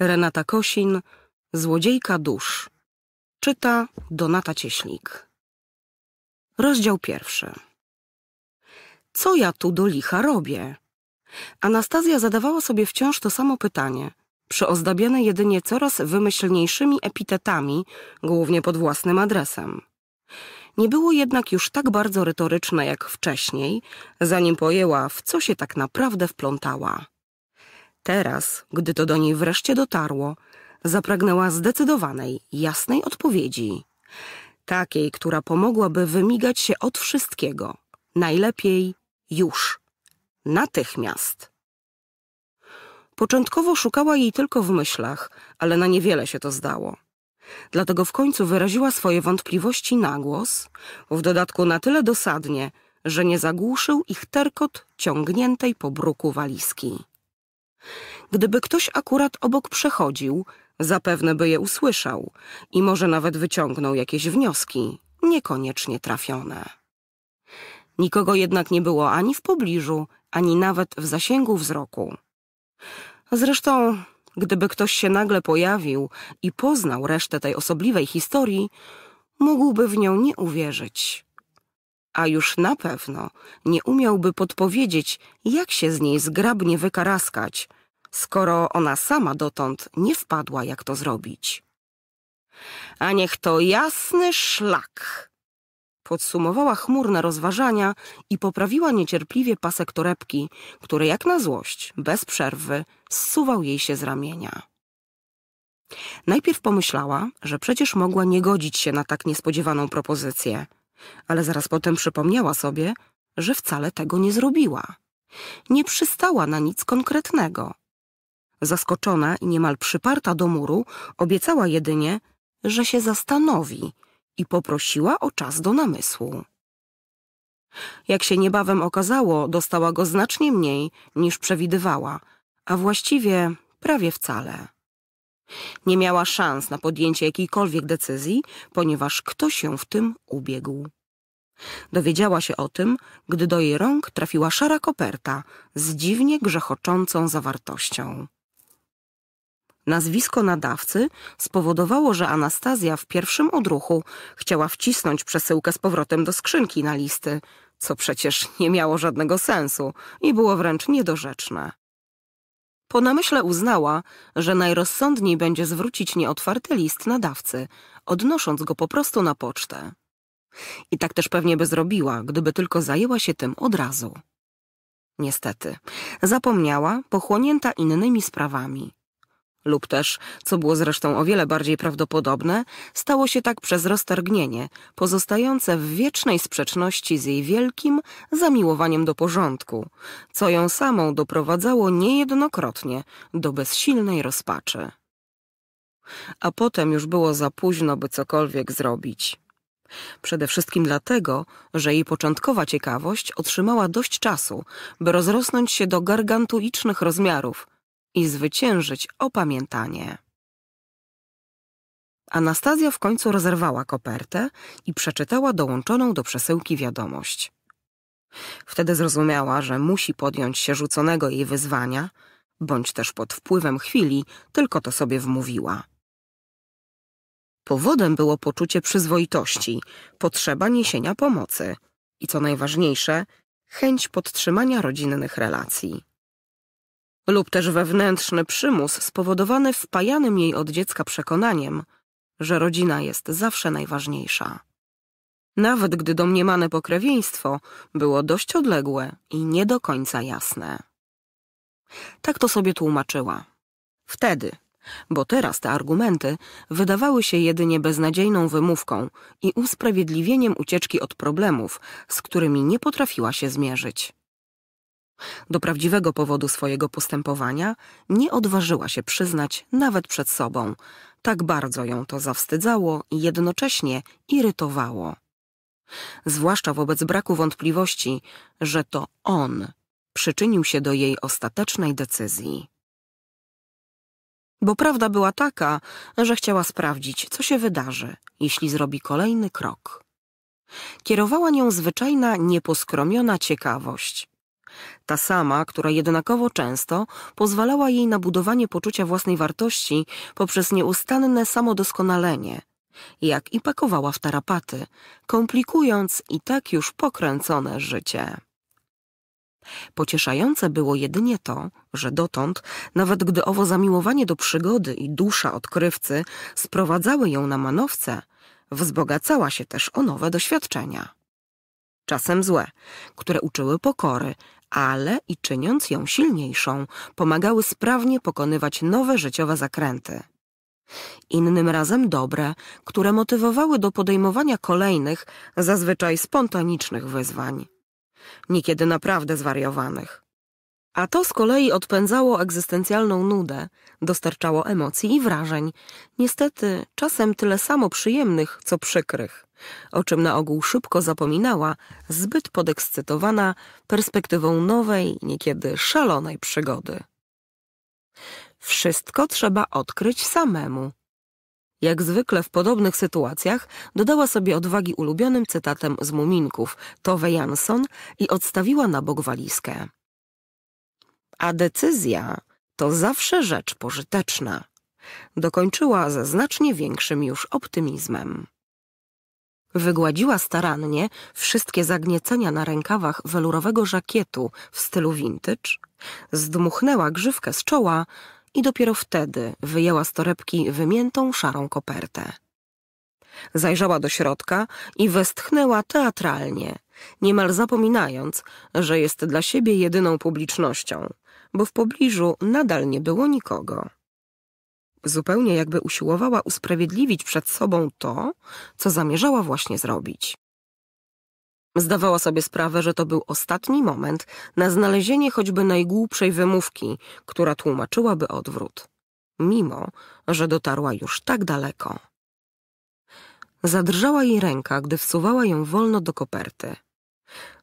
Renata Kosin, Złodziejka dusz. Czyta Donata Cieślik. Rozdział pierwszy. Co ja tu do licha robię? Anastazja zadawała sobie wciąż to samo pytanie, przeozdabiane jedynie coraz wymyślniejszymi epitetami, głównie pod własnym adresem. Nie było jednak już tak bardzo retoryczne jak wcześniej, zanim pojęła, w co się tak naprawdę wplątała. Teraz, gdy to do niej wreszcie dotarło, zapragnęła zdecydowanej, jasnej odpowiedzi. Takiej, która pomogłaby wymigać się od wszystkiego. Najlepiej już. Natychmiast. Początkowo szukała jej tylko w myślach, ale na niewiele się to zdało. Dlatego w końcu wyraziła swoje wątpliwości na głos, w dodatku na tyle dosadnie, że nie zagłuszył ich terkot ciągniętej po bruku walizki. Gdyby ktoś akurat obok przechodził, zapewne by je usłyszał i może nawet wyciągnął jakieś wnioski, niekoniecznie trafione. Nikogo jednak nie było ani w pobliżu, ani nawet w zasięgu wzroku. Zresztą, gdyby ktoś się nagle pojawił i poznał resztę tej osobliwej historii, mógłby w nią nie uwierzyć a już na pewno nie umiałby podpowiedzieć, jak się z niej zgrabnie wykaraskać, skoro ona sama dotąd nie wpadła, jak to zrobić. A niech to jasny szlak! Podsumowała chmurne rozważania i poprawiła niecierpliwie pasek torebki, który jak na złość, bez przerwy, zsuwał jej się z ramienia. Najpierw pomyślała, że przecież mogła nie godzić się na tak niespodziewaną propozycję – ale zaraz potem przypomniała sobie, że wcale tego nie zrobiła. Nie przystała na nic konkretnego. Zaskoczona i niemal przyparta do muru, obiecała jedynie, że się zastanowi i poprosiła o czas do namysłu. Jak się niebawem okazało, dostała go znacznie mniej niż przewidywała, a właściwie prawie wcale. Nie miała szans na podjęcie jakiejkolwiek decyzji, ponieważ ktoś się w tym ubiegł. Dowiedziała się o tym, gdy do jej rąk trafiła szara koperta z dziwnie grzechoczącą zawartością. Nazwisko nadawcy spowodowało, że Anastazja w pierwszym odruchu chciała wcisnąć przesyłkę z powrotem do skrzynki na listy, co przecież nie miało żadnego sensu i było wręcz niedorzeczne. Po namyśle uznała, że najrozsądniej będzie zwrócić nieotwarty list nadawcy, odnosząc go po prostu na pocztę. I tak też pewnie by zrobiła, gdyby tylko zajęła się tym od razu. Niestety, zapomniała, pochłonięta innymi sprawami. Lub też, co było zresztą o wiele bardziej prawdopodobne, stało się tak przez roztargnienie, pozostające w wiecznej sprzeczności z jej wielkim zamiłowaniem do porządku, co ją samą doprowadzało niejednokrotnie do bezsilnej rozpaczy. A potem już było za późno, by cokolwiek zrobić. Przede wszystkim dlatego, że jej początkowa ciekawość otrzymała dość czasu, by rozrosnąć się do gargantuicznych rozmiarów i zwyciężyć opamiętanie. Anastazja w końcu rozerwała kopertę i przeczytała dołączoną do przesyłki wiadomość. Wtedy zrozumiała, że musi podjąć się rzuconego jej wyzwania, bądź też pod wpływem chwili tylko to sobie wmówiła. Powodem było poczucie przyzwoitości, potrzeba niesienia pomocy i co najważniejsze, chęć podtrzymania rodzinnych relacji. Lub też wewnętrzny przymus spowodowany wpajanym jej od dziecka przekonaniem, że rodzina jest zawsze najważniejsza. Nawet gdy domniemane pokrewieństwo było dość odległe i nie do końca jasne. Tak to sobie tłumaczyła. Wtedy, bo teraz te argumenty wydawały się jedynie beznadziejną wymówką i usprawiedliwieniem ucieczki od problemów, z którymi nie potrafiła się zmierzyć. Do prawdziwego powodu swojego postępowania nie odważyła się przyznać nawet przed sobą. Tak bardzo ją to zawstydzało i jednocześnie irytowało. Zwłaszcza wobec braku wątpliwości, że to on przyczynił się do jej ostatecznej decyzji. Bo prawda była taka, że chciała sprawdzić, co się wydarzy, jeśli zrobi kolejny krok. Kierowała nią zwyczajna, nieposkromiona ciekawość. Ta sama, która jednakowo często pozwalała jej na budowanie poczucia własnej wartości poprzez nieustanne samodoskonalenie, jak i pakowała w tarapaty, komplikując i tak już pokręcone życie. Pocieszające było jedynie to, że dotąd, nawet gdy owo zamiłowanie do przygody i dusza odkrywcy sprowadzały ją na manowce, wzbogacała się też o nowe doświadczenia. Czasem złe, które uczyły pokory, ale i czyniąc ją silniejszą, pomagały sprawnie pokonywać nowe życiowe zakręty. Innym razem dobre, które motywowały do podejmowania kolejnych, zazwyczaj spontanicznych wyzwań niekiedy naprawdę zwariowanych. A to z kolei odpędzało egzystencjalną nudę, dostarczało emocji i wrażeń, niestety czasem tyle samo przyjemnych, co przykrych, o czym na ogół szybko zapominała, zbyt podekscytowana perspektywą nowej, niekiedy szalonej przygody. Wszystko trzeba odkryć samemu, jak zwykle w podobnych sytuacjach dodała sobie odwagi ulubionym cytatem z Muminków Tove Jansson i odstawiła na bok walizkę. A decyzja to zawsze rzecz pożyteczna. Dokończyła ze znacznie większym już optymizmem. Wygładziła starannie wszystkie zagniecenia na rękawach welurowego żakietu w stylu vintage, zdmuchnęła grzywkę z czoła, i dopiero wtedy wyjęła z torebki wymiętą szarą kopertę. Zajrzała do środka i westchnęła teatralnie, niemal zapominając, że jest dla siebie jedyną publicznością, bo w pobliżu nadal nie było nikogo. Zupełnie jakby usiłowała usprawiedliwić przed sobą to, co zamierzała właśnie zrobić. Zdawała sobie sprawę, że to był ostatni moment na znalezienie choćby najgłupszej wymówki, która tłumaczyłaby odwrót, mimo że dotarła już tak daleko. Zadrżała jej ręka, gdy wsuwała ją wolno do koperty.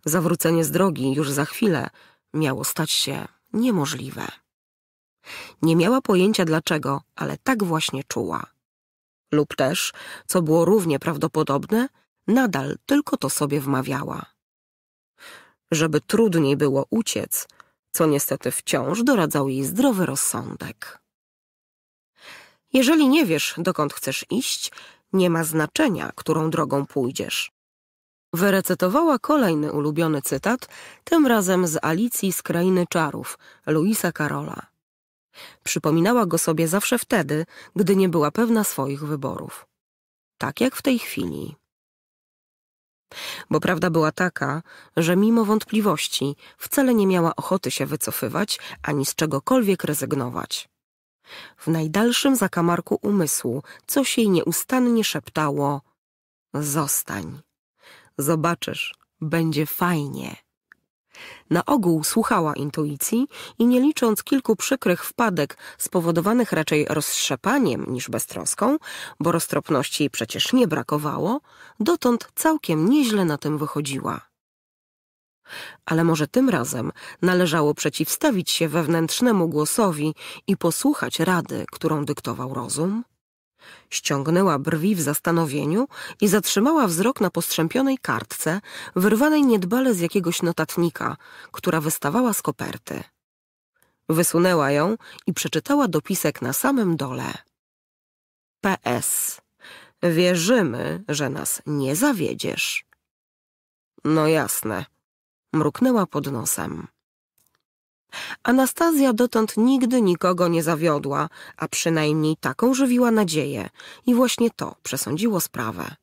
Zawrócenie z drogi już za chwilę miało stać się niemożliwe. Nie miała pojęcia dlaczego, ale tak właśnie czuła. Lub też, co było równie prawdopodobne, nadal tylko to sobie wmawiała. Żeby trudniej było uciec, co niestety wciąż doradzał jej zdrowy rozsądek. Jeżeli nie wiesz, dokąd chcesz iść, nie ma znaczenia, którą drogą pójdziesz. Wyrecytowała kolejny ulubiony cytat, tym razem z Alicji z Krainy Czarów, Luisa Karola. Przypominała go sobie zawsze wtedy, gdy nie była pewna swoich wyborów. Tak jak w tej chwili. Bo prawda była taka, że mimo wątpliwości wcale nie miała ochoty się wycofywać ani z czegokolwiek rezygnować. W najdalszym zakamarku umysłu coś jej nieustannie szeptało: Zostań. Zobaczysz, będzie fajnie. Na ogół słuchała intuicji i nie licząc kilku przykrych wpadek spowodowanych raczej rozstrzepaniem niż beztroską, bo roztropności przecież nie brakowało, dotąd całkiem nieźle na tym wychodziła. Ale może tym razem należało przeciwstawić się wewnętrznemu głosowi i posłuchać rady, którą dyktował rozum? Ściągnęła brwi w zastanowieniu i zatrzymała wzrok na postrzępionej kartce, wyrwanej niedbale z jakiegoś notatnika, która wystawała z koperty. Wysunęła ją i przeczytała dopisek na samym dole. PS. Wierzymy, że nas nie zawiedziesz. No jasne, mruknęła pod nosem. Anastazja dotąd nigdy nikogo nie zawiodła, a przynajmniej taką żywiła nadzieję i właśnie to przesądziło sprawę.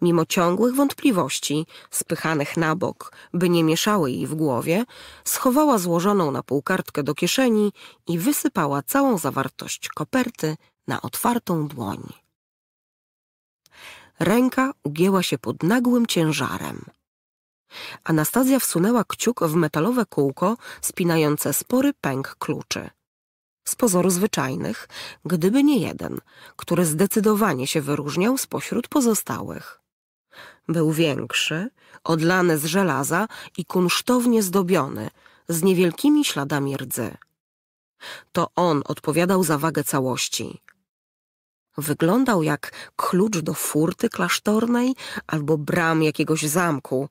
Mimo ciągłych wątpliwości, spychanych na bok, by nie mieszały jej w głowie, schowała złożoną na półkartkę do kieszeni i wysypała całą zawartość koperty na otwartą dłoń. Ręka ugięła się pod nagłym ciężarem. Anastazja wsunęła kciuk w metalowe kółko spinające spory pęk kluczy. Z pozoru zwyczajnych, gdyby nie jeden, który zdecydowanie się wyróżniał spośród pozostałych. Był większy, odlany z żelaza i kunsztownie zdobiony, z niewielkimi śladami rdzy. To on odpowiadał za wagę całości. Wyglądał jak klucz do furty klasztornej albo bram jakiegoś zamku,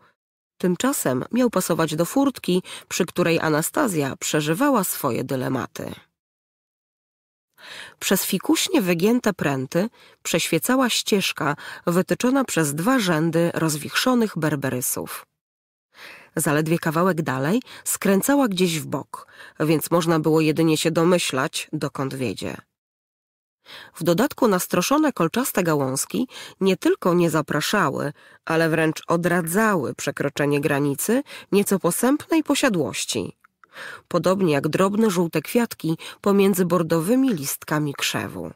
Tymczasem miał pasować do furtki, przy której Anastazja przeżywała swoje dylematy. Przez fikuśnie wygięte pręty przeświecała ścieżka wytyczona przez dwa rzędy rozwichrzonych berberysów. Zaledwie kawałek dalej skręcała gdzieś w bok, więc można było jedynie się domyślać, dokąd wiedzie. W dodatku nastroszone kolczaste gałązki nie tylko nie zapraszały, ale wręcz odradzały przekroczenie granicy nieco posępnej posiadłości. Podobnie jak drobne żółte kwiatki pomiędzy bordowymi listkami krzewu.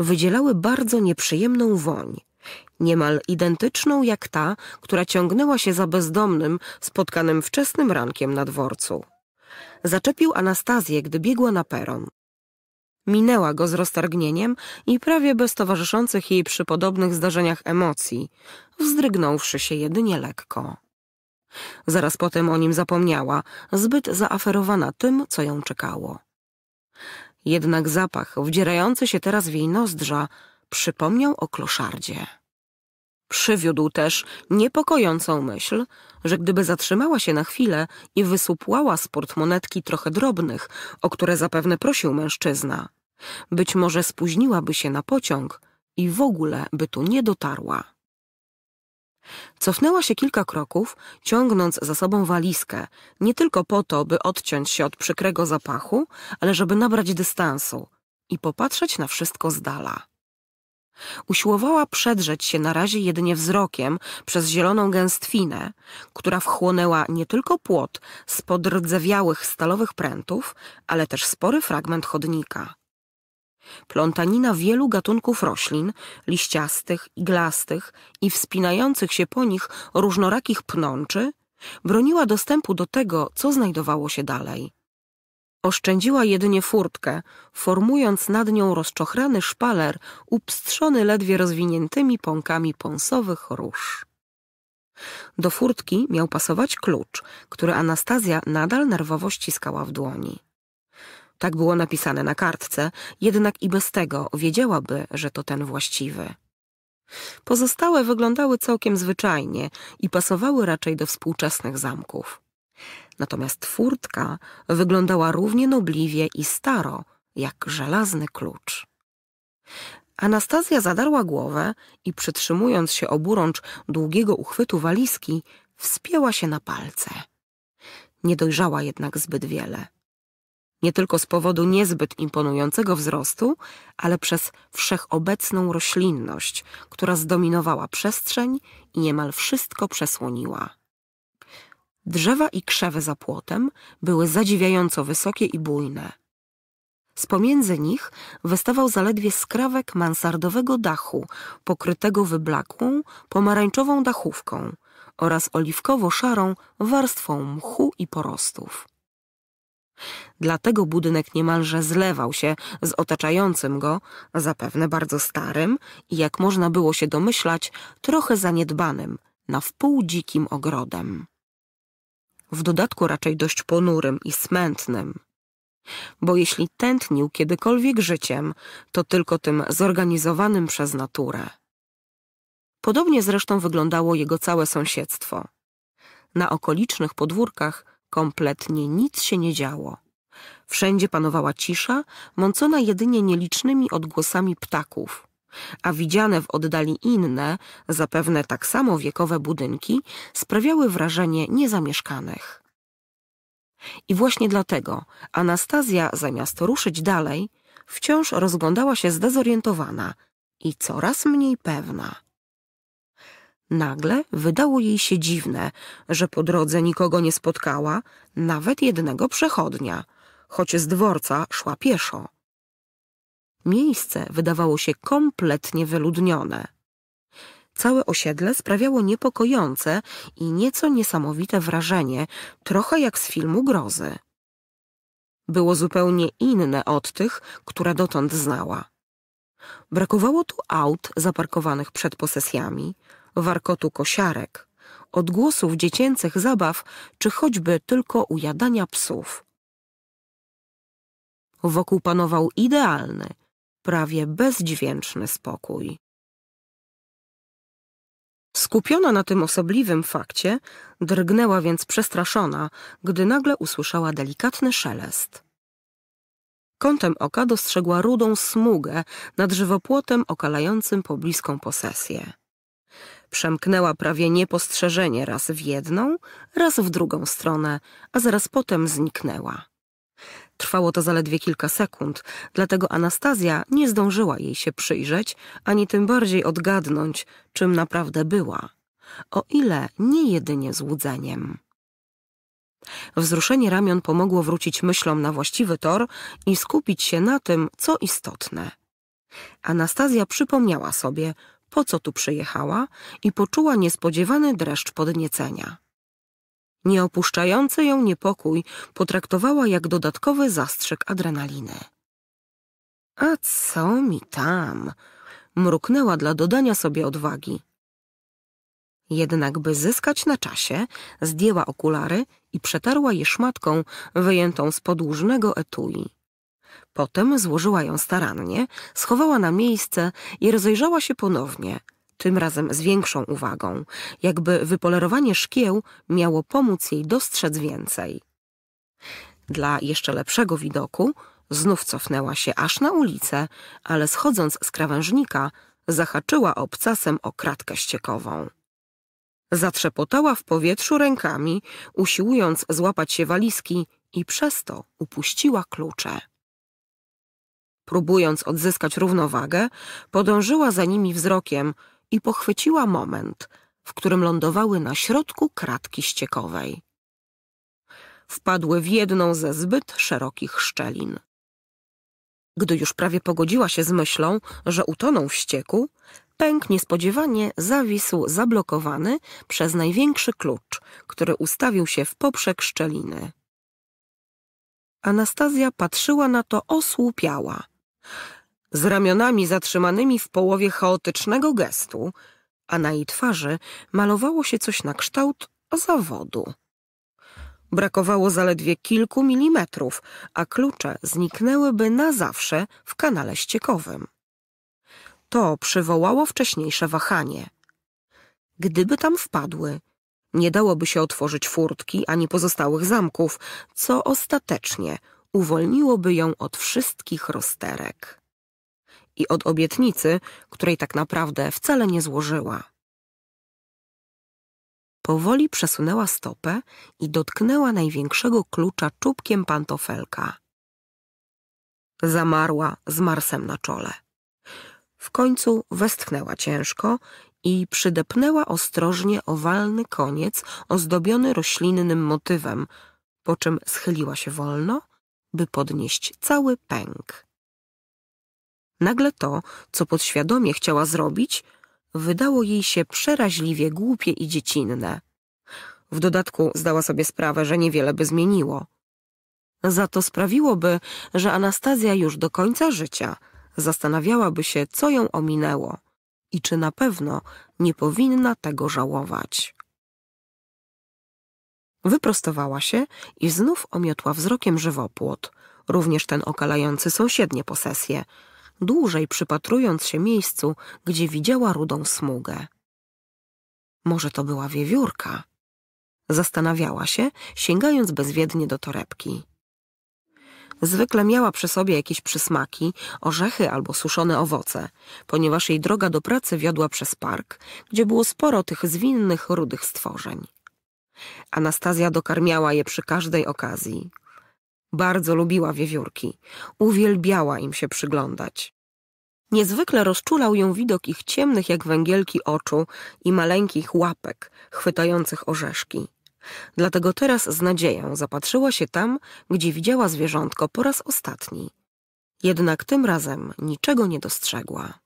Wydzielały bardzo nieprzyjemną woń, niemal identyczną jak ta, która ciągnęła się za bezdomnym spotkanym wczesnym rankiem na dworcu. Zaczepił Anastazję, gdy biegła na peron. Minęła go z roztargnieniem i prawie bez towarzyszących jej przy podobnych zdarzeniach emocji, wzdrygnąwszy się jedynie lekko. Zaraz potem o nim zapomniała, zbyt zaaferowana tym, co ją czekało. Jednak zapach, wdzierający się teraz w jej nozdrza, przypomniał o kloszardzie. Przywiódł też niepokojącą myśl, że gdyby zatrzymała się na chwilę i wysupłała z portmonetki trochę drobnych, o które zapewne prosił mężczyzna, być może spóźniłaby się na pociąg i w ogóle by tu nie dotarła. Cofnęła się kilka kroków, ciągnąc za sobą walizkę, nie tylko po to, by odciąć się od przykrego zapachu, ale żeby nabrać dystansu i popatrzeć na wszystko z dala. Usiłowała przedrzeć się na razie jedynie wzrokiem przez zieloną gęstwinę, która wchłonęła nie tylko płot z podrdzewiałych stalowych prętów, ale też spory fragment chodnika plątanina wielu gatunków roślin, liściastych, iglastych i wspinających się po nich różnorakich pnączy, broniła dostępu do tego, co znajdowało się dalej. Oszczędziła jedynie furtkę, formując nad nią rozczochrany szpaler upstrzony ledwie rozwiniętymi pąkami pąsowych róż. Do furtki miał pasować klucz, który Anastazja nadal nerwowo ściskała w dłoni. Tak było napisane na kartce, jednak i bez tego wiedziałaby, że to ten właściwy. Pozostałe wyglądały całkiem zwyczajnie i pasowały raczej do współczesnych zamków. Natomiast furtka wyglądała równie nobliwie i staro, jak żelazny klucz. Anastazja zadarła głowę i przytrzymując się oburącz długiego uchwytu walizki, wspięła się na palce. Nie dojrzała jednak zbyt wiele nie tylko z powodu niezbyt imponującego wzrostu, ale przez wszechobecną roślinność, która zdominowała przestrzeń i niemal wszystko przesłoniła. Drzewa i krzewy za płotem były zadziwiająco wysokie i bujne. Z pomiędzy nich wystawał zaledwie skrawek mansardowego dachu, pokrytego wyblakłą, pomarańczową dachówką oraz oliwkowo-szarą warstwą mchu i porostów. Dlatego budynek niemalże zlewał się z otaczającym go, zapewne bardzo starym i jak można było się domyślać, trochę zaniedbanym, na wpół dzikim ogrodem. W dodatku raczej dość ponurym i smętnym. Bo jeśli tętnił kiedykolwiek życiem, to tylko tym zorganizowanym przez naturę. Podobnie zresztą wyglądało jego całe sąsiedztwo. Na okolicznych podwórkach Kompletnie nic się nie działo. Wszędzie panowała cisza, mącona jedynie nielicznymi odgłosami ptaków, a widziane w oddali inne, zapewne tak samo wiekowe budynki sprawiały wrażenie niezamieszkanych. I właśnie dlatego Anastazja, zamiast ruszyć dalej, wciąż rozglądała się zdezorientowana i coraz mniej pewna. Nagle wydało jej się dziwne, że po drodze nikogo nie spotkała, nawet jednego przechodnia, choć z dworca szła pieszo. Miejsce wydawało się kompletnie wyludnione. Całe osiedle sprawiało niepokojące i nieco niesamowite wrażenie, trochę jak z filmu grozy. Było zupełnie inne od tych, które dotąd znała. Brakowało tu aut zaparkowanych przed posesjami, warkotu kosiarek, odgłosów dziecięcych zabaw czy choćby tylko ujadania psów. Wokół panował idealny, prawie bezdźwięczny spokój. Skupiona na tym osobliwym fakcie, drgnęła więc przestraszona, gdy nagle usłyszała delikatny szelest. Kątem oka dostrzegła rudą smugę nad żywopłotem okalającym pobliską posesję. Przemknęła prawie niepostrzeżenie raz w jedną, raz w drugą stronę, a zaraz potem zniknęła. Trwało to zaledwie kilka sekund, dlatego Anastazja nie zdążyła jej się przyjrzeć, ani tym bardziej odgadnąć, czym naprawdę była, o ile nie jedynie złudzeniem. Wzruszenie ramion pomogło wrócić myślom na właściwy tor i skupić się na tym, co istotne. Anastazja przypomniała sobie, po co tu przyjechała i poczuła niespodziewany dreszcz podniecenia. Nieopuszczający ją niepokój potraktowała jak dodatkowy zastrzyk adrenaliny. A co mi tam? Mruknęła dla dodania sobie odwagi. Jednak by zyskać na czasie, zdjęła okulary i przetarła je szmatką wyjętą z podłużnego etui. Potem złożyła ją starannie, schowała na miejsce i rozejrzała się ponownie, tym razem z większą uwagą, jakby wypolerowanie szkieł miało pomóc jej dostrzec więcej. Dla jeszcze lepszego widoku znów cofnęła się aż na ulicę, ale schodząc z krawężnika zahaczyła obcasem o kratkę ściekową. Zatrzepotała w powietrzu rękami, usiłując złapać się walizki i przez to upuściła klucze próbując odzyskać równowagę, podążyła za nimi wzrokiem i pochwyciła moment, w którym lądowały na środku kratki ściekowej. Wpadły w jedną ze zbyt szerokich szczelin. Gdy już prawie pogodziła się z myślą, że utoną w ścieku, pęk niespodziewanie zawisł zablokowany przez największy klucz, który ustawił się w poprzek szczeliny. Anastazja patrzyła na to osłupiała, z ramionami zatrzymanymi w połowie chaotycznego gestu, a na jej twarzy malowało się coś na kształt zawodu. Brakowało zaledwie kilku milimetrów, a klucze zniknęłyby na zawsze w kanale ściekowym. To przywołało wcześniejsze wahanie. Gdyby tam wpadły, nie dałoby się otworzyć furtki ani pozostałych zamków, co ostatecznie uwolniłoby ją od wszystkich rozterek i od obietnicy, której tak naprawdę wcale nie złożyła. Powoli przesunęła stopę i dotknęła największego klucza czubkiem pantofelka. Zamarła z Marsem na czole. W końcu westchnęła ciężko i przydepnęła ostrożnie owalny koniec ozdobiony roślinnym motywem, po czym schyliła się wolno by podnieść cały pęk. Nagle to, co podświadomie chciała zrobić, wydało jej się przeraźliwie głupie i dziecinne. W dodatku zdała sobie sprawę, że niewiele by zmieniło. Za to sprawiłoby, że Anastazja już do końca życia zastanawiałaby się, co ją ominęło i czy na pewno nie powinna tego żałować. Wyprostowała się i znów omiotła wzrokiem żywopłot, również ten okalający sąsiednie posesje, dłużej przypatrując się miejscu, gdzie widziała rudą smugę. Może to była wiewiórka? Zastanawiała się, sięgając bezwiednie do torebki. Zwykle miała przy sobie jakieś przysmaki, orzechy albo suszone owoce, ponieważ jej droga do pracy wiodła przez park, gdzie było sporo tych zwinnych, rudych stworzeń. Anastazja dokarmiała je przy każdej okazji. Bardzo lubiła wiewiórki, uwielbiała im się przyglądać. Niezwykle rozczulał ją widok ich ciemnych jak węgielki oczu i maleńkich łapek chwytających orzeszki. Dlatego teraz z nadzieją zapatrzyła się tam, gdzie widziała zwierzątko po raz ostatni. Jednak tym razem niczego nie dostrzegła.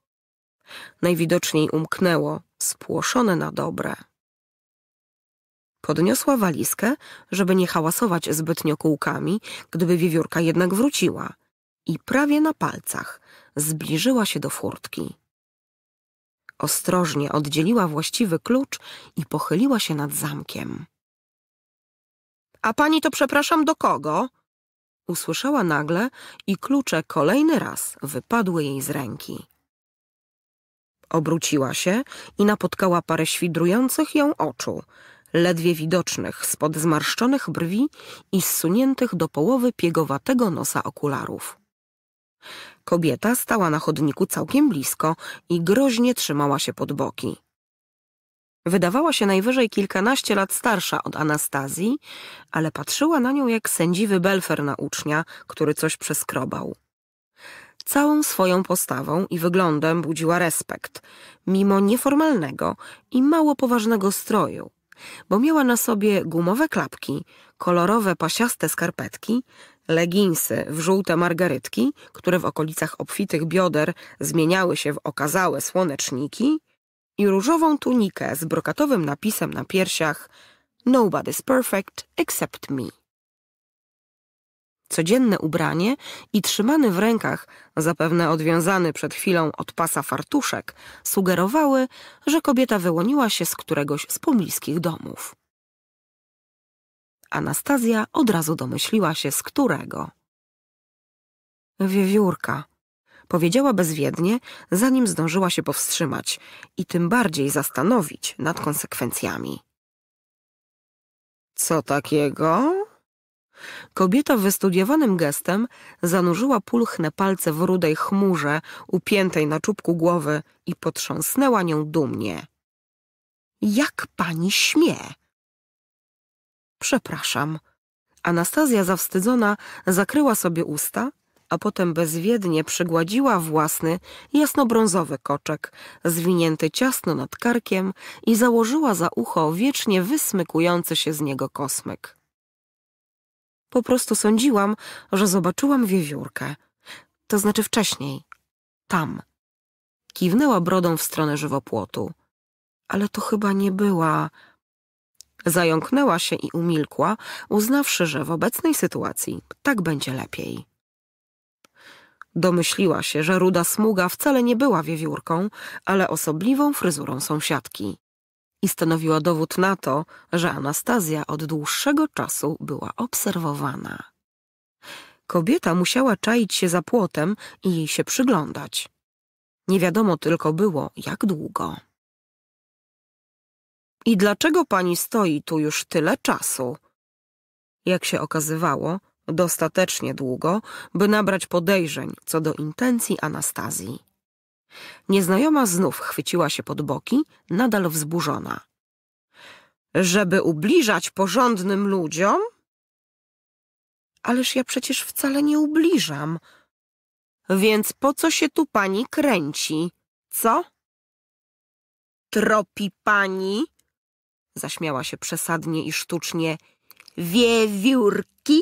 Najwidoczniej umknęło, spłoszone na dobre. Podniosła walizkę, żeby nie hałasować zbytnio kółkami, gdyby wiewiórka jednak wróciła. I prawie na palcach zbliżyła się do furtki. Ostrożnie oddzieliła właściwy klucz i pochyliła się nad zamkiem. A pani to przepraszam do kogo? Usłyszała nagle i klucze kolejny raz wypadły jej z ręki. Obróciła się i napotkała parę świdrujących ją oczu, ledwie widocznych spod zmarszczonych brwi i zsuniętych do połowy piegowatego nosa okularów. Kobieta stała na chodniku całkiem blisko i groźnie trzymała się pod boki. Wydawała się najwyżej kilkanaście lat starsza od Anastazji, ale patrzyła na nią jak sędziwy belfer na ucznia, który coś przeskrobał. Całą swoją postawą i wyglądem budziła respekt, mimo nieformalnego i mało poważnego stroju, bo miała na sobie gumowe klapki, kolorowe pasiaste skarpetki, leginsy w żółte margarytki, które w okolicach obfitych bioder zmieniały się w okazałe słoneczniki i różową tunikę z brokatowym napisem na piersiach Nobody's perfect except me codzienne ubranie i trzymany w rękach, zapewne odwiązany przed chwilą od pasa fartuszek, sugerowały, że kobieta wyłoniła się z któregoś z pobliskich domów. Anastazja od razu domyśliła się, z którego. Wiewiórka, powiedziała bezwiednie, zanim zdążyła się powstrzymać i tym bardziej zastanowić nad konsekwencjami. Co takiego? Kobieta wystudiowanym gestem zanurzyła pulchne palce w rudej chmurze upiętej na czubku głowy i potrząsnęła nią dumnie. Jak pani śmie? Przepraszam. Anastazja zawstydzona zakryła sobie usta, a potem bezwiednie przygładziła własny, jasnobrązowy koczek, zwinięty ciasno nad karkiem i założyła za ucho wiecznie wysmykujący się z niego kosmyk. Po prostu sądziłam, że zobaczyłam wiewiórkę. To znaczy wcześniej. Tam. Kiwnęła brodą w stronę żywopłotu. Ale to chyba nie była... Zająknęła się i umilkła, uznawszy, że w obecnej sytuacji tak będzie lepiej. Domyśliła się, że ruda smuga wcale nie była wiewiórką, ale osobliwą fryzurą sąsiadki i stanowiła dowód na to, że Anastazja od dłuższego czasu była obserwowana. Kobieta musiała czaić się za płotem i jej się przyglądać. Nie wiadomo tylko było, jak długo. I dlaczego pani stoi tu już tyle czasu? Jak się okazywało, dostatecznie długo, by nabrać podejrzeń co do intencji Anastazji. Nieznajoma znów chwyciła się pod boki, nadal wzburzona. Żeby ubliżać porządnym ludziom? Ależ ja przecież wcale nie ubliżam. Więc po co się tu pani kręci, co? Tropi pani? Zaśmiała się przesadnie i sztucznie. Wiewiórki?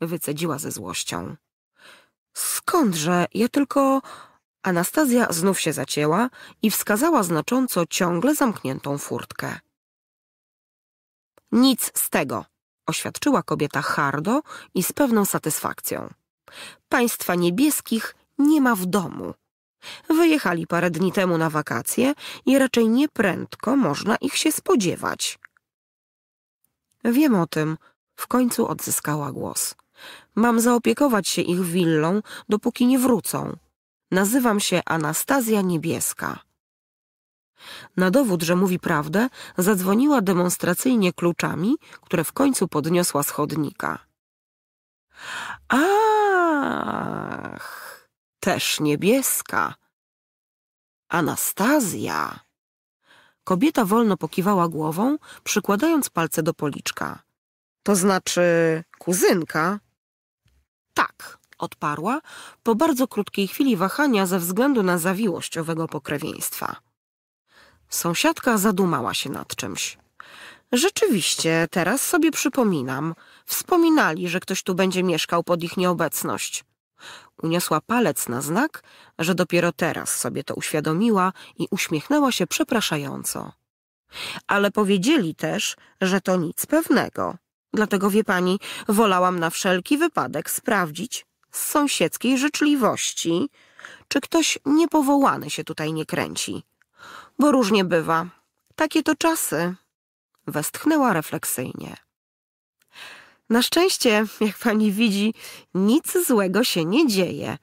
Wycedziła ze złością. Skądże? Ja tylko... Anastazja znów się zacięła i wskazała znacząco ciągle zamkniętą furtkę. Nic z tego, oświadczyła kobieta hardo i z pewną satysfakcją. Państwa niebieskich nie ma w domu. Wyjechali parę dni temu na wakacje i raczej nieprędko można ich się spodziewać. Wiem o tym, w końcu odzyskała głos. Mam zaopiekować się ich willą, dopóki nie wrócą. Nazywam się Anastazja Niebieska. Na dowód, że mówi prawdę, zadzwoniła demonstracyjnie kluczami, które w końcu podniosła schodnika. Ach, też niebieska. Anastazja. Kobieta wolno pokiwała głową, przykładając palce do policzka. To znaczy kuzynka? Tak, odparła po bardzo krótkiej chwili wahania ze względu na zawiłość owego pokrewieństwa. Sąsiadka zadumała się nad czymś. Rzeczywiście, teraz sobie przypominam. Wspominali, że ktoś tu będzie mieszkał pod ich nieobecność. Uniosła palec na znak, że dopiero teraz sobie to uświadomiła i uśmiechnęła się przepraszająco. Ale powiedzieli też, że to nic pewnego. Dlatego, wie pani, wolałam na wszelki wypadek sprawdzić, z sąsiedzkiej życzliwości, czy ktoś niepowołany się tutaj nie kręci. Bo różnie bywa. Takie to czasy. Westchnęła refleksyjnie. Na szczęście, jak pani widzi, nic złego się nie dzieje.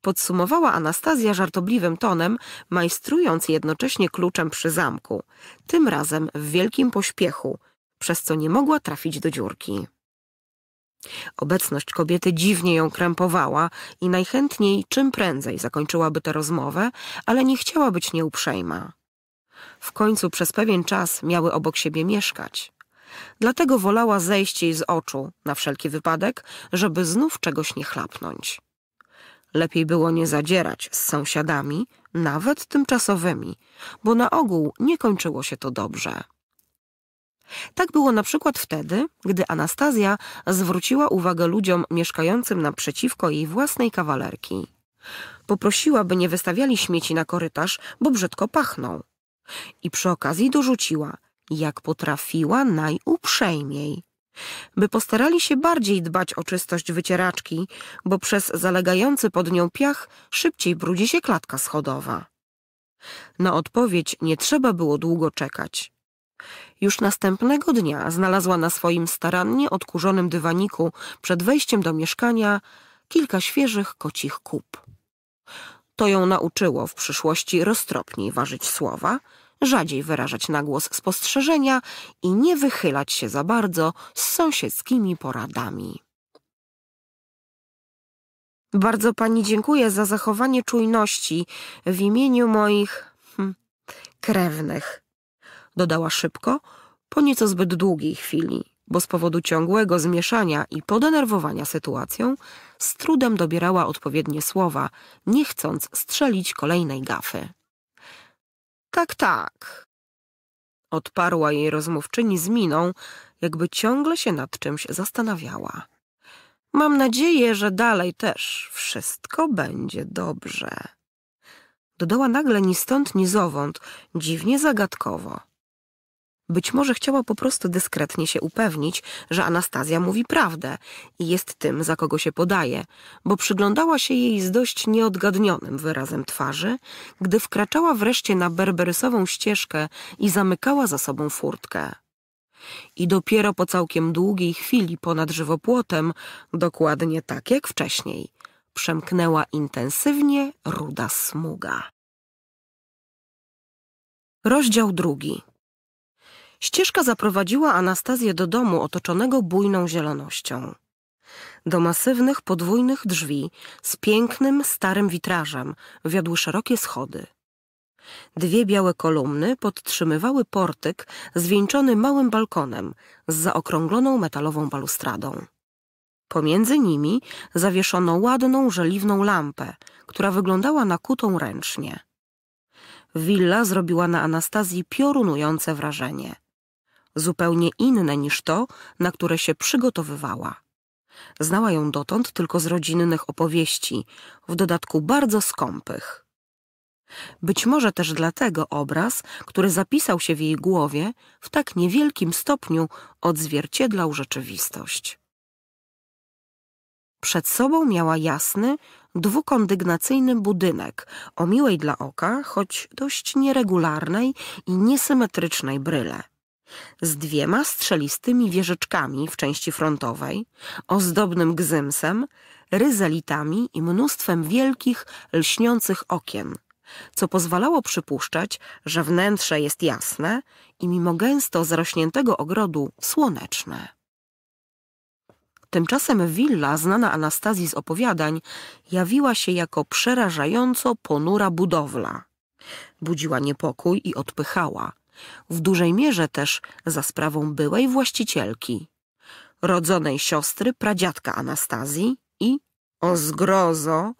Podsumowała Anastazja żartobliwym tonem, majstrując jednocześnie kluczem przy zamku, tym razem w wielkim pośpiechu, przez co nie mogła trafić do dziurki. Obecność kobiety dziwnie ją krępowała i najchętniej czym prędzej zakończyłaby tę rozmowę, ale nie chciała być nieuprzejma. W końcu przez pewien czas miały obok siebie mieszkać. Dlatego wolała zejść jej z oczu, na wszelki wypadek, żeby znów czegoś nie chlapnąć. Lepiej było nie zadzierać z sąsiadami, nawet tymczasowymi, bo na ogół nie kończyło się to dobrze. Tak było na przykład wtedy, gdy Anastazja zwróciła uwagę ludziom mieszkającym naprzeciwko jej własnej kawalerki. Poprosiła, by nie wystawiali śmieci na korytarz, bo brzydko pachną. I przy okazji dorzuciła, jak potrafiła najuprzejmiej. By postarali się bardziej dbać o czystość wycieraczki, bo przez zalegający pod nią piach szybciej brudzi się klatka schodowa. Na odpowiedź nie trzeba było długo czekać. Już następnego dnia znalazła na swoim starannie odkurzonym dywaniku przed wejściem do mieszkania kilka świeżych kocich kup. To ją nauczyło w przyszłości roztropniej ważyć słowa, rzadziej wyrażać nagłos spostrzeżenia i nie wychylać się za bardzo z sąsiedzkimi poradami. Bardzo pani dziękuję za zachowanie czujności w imieniu moich hmm, krewnych, dodała szybko, po nieco zbyt długiej chwili, bo z powodu ciągłego zmieszania i podenerwowania sytuacją z trudem dobierała odpowiednie słowa, nie chcąc strzelić kolejnej gafy. Tak, tak, odparła jej rozmówczyni z miną, jakby ciągle się nad czymś zastanawiała. Mam nadzieję, że dalej też wszystko będzie dobrze. Dodała nagle ni stąd, ni zowąd, dziwnie zagadkowo. Być może chciała po prostu dyskretnie się upewnić, że Anastazja mówi prawdę i jest tym, za kogo się podaje, bo przyglądała się jej z dość nieodgadnionym wyrazem twarzy, gdy wkraczała wreszcie na berberysową ścieżkę i zamykała za sobą furtkę. I dopiero po całkiem długiej chwili ponad żywopłotem, dokładnie tak jak wcześniej, przemknęła intensywnie ruda smuga. Rozdział drugi. Ścieżka zaprowadziła Anastazję do domu otoczonego bujną zielonością. Do masywnych, podwójnych drzwi z pięknym, starym witrażem wiodły szerokie schody. Dwie białe kolumny podtrzymywały portyk zwieńczony małym balkonem z zaokrągloną metalową balustradą. Pomiędzy nimi zawieszono ładną, żeliwną lampę, która wyglądała na kutą ręcznie. Willa zrobiła na Anastazji piorunujące wrażenie – zupełnie inne niż to, na które się przygotowywała. Znała ją dotąd tylko z rodzinnych opowieści, w dodatku bardzo skąpych. Być może też dlatego obraz, który zapisał się w jej głowie, w tak niewielkim stopniu odzwierciedlał rzeczywistość. Przed sobą miała jasny, dwukondygnacyjny budynek o miłej dla oka, choć dość nieregularnej i niesymetrycznej bryle – z dwiema strzelistymi wieżyczkami w części frontowej, ozdobnym gzymsem, ryzalitami i mnóstwem wielkich, lśniących okien, co pozwalało przypuszczać, że wnętrze jest jasne i mimo gęsto zarośniętego ogrodu słoneczne. Tymczasem willa, znana Anastazji z opowiadań, jawiła się jako przerażająco ponura budowla. Budziła niepokój i odpychała – w dużej mierze też za sprawą byłej właścicielki, rodzonej siostry pradziadka Anastazji i, o zgrozo,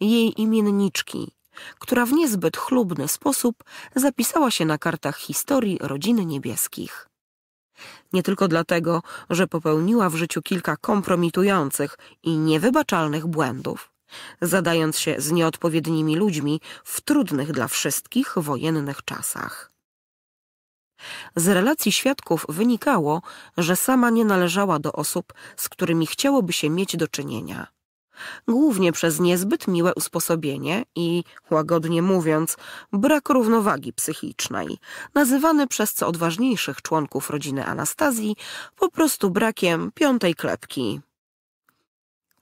jej imienniczki, która w niezbyt chlubny sposób zapisała się na kartach historii rodziny niebieskich. Nie tylko dlatego, że popełniła w życiu kilka kompromitujących i niewybaczalnych błędów, zadając się z nieodpowiednimi ludźmi w trudnych dla wszystkich wojennych czasach. Z relacji świadków wynikało, że sama nie należała do osób, z którymi chciałoby się mieć do czynienia. Głównie przez niezbyt miłe usposobienie i, łagodnie mówiąc, brak równowagi psychicznej, nazywany przez co odważniejszych członków rodziny Anastazji po prostu brakiem piątej klepki.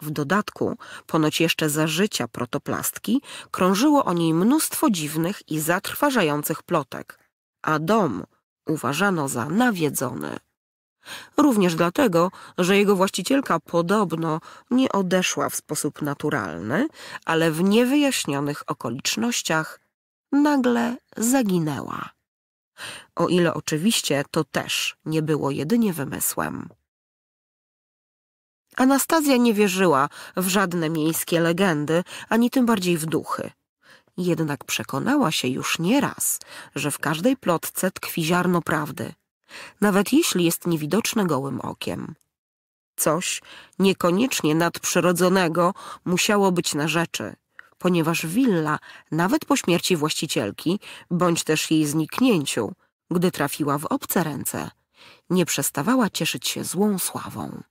W dodatku, ponoć jeszcze za życia protoplastki, krążyło o niej mnóstwo dziwnych i zatrważających plotek. A dom, uważano za nawiedzony. Również dlatego, że jego właścicielka podobno nie odeszła w sposób naturalny, ale w niewyjaśnionych okolicznościach nagle zaginęła. O ile oczywiście to też nie było jedynie wymysłem. Anastazja nie wierzyła w żadne miejskie legendy, ani tym bardziej w duchy. Jednak przekonała się już nieraz, że w każdej plotce tkwi ziarno prawdy, nawet jeśli jest niewidoczne gołym okiem. Coś niekoniecznie nadprzyrodzonego musiało być na rzeczy, ponieważ willa, nawet po śmierci właścicielki, bądź też jej zniknięciu, gdy trafiła w obce ręce, nie przestawała cieszyć się złą sławą.